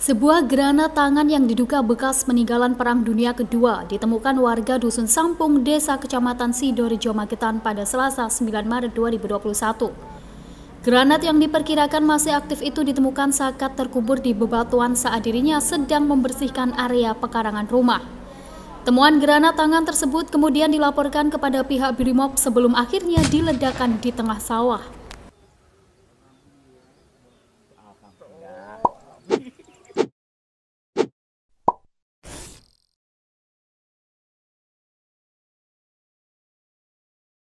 Sebuah granat tangan yang diduga bekas peninggalan Perang Dunia Kedua ditemukan warga Dusun Sampung, Desa Kecamatan Sidorejo Magetan pada Selasa 9 Maret 2021. Granat yang diperkirakan masih aktif itu ditemukan sakat terkubur di bebatuan saat dirinya sedang membersihkan area pekarangan rumah. Temuan granat tangan tersebut kemudian dilaporkan kepada pihak Brimob sebelum akhirnya diledakkan di tengah sawah.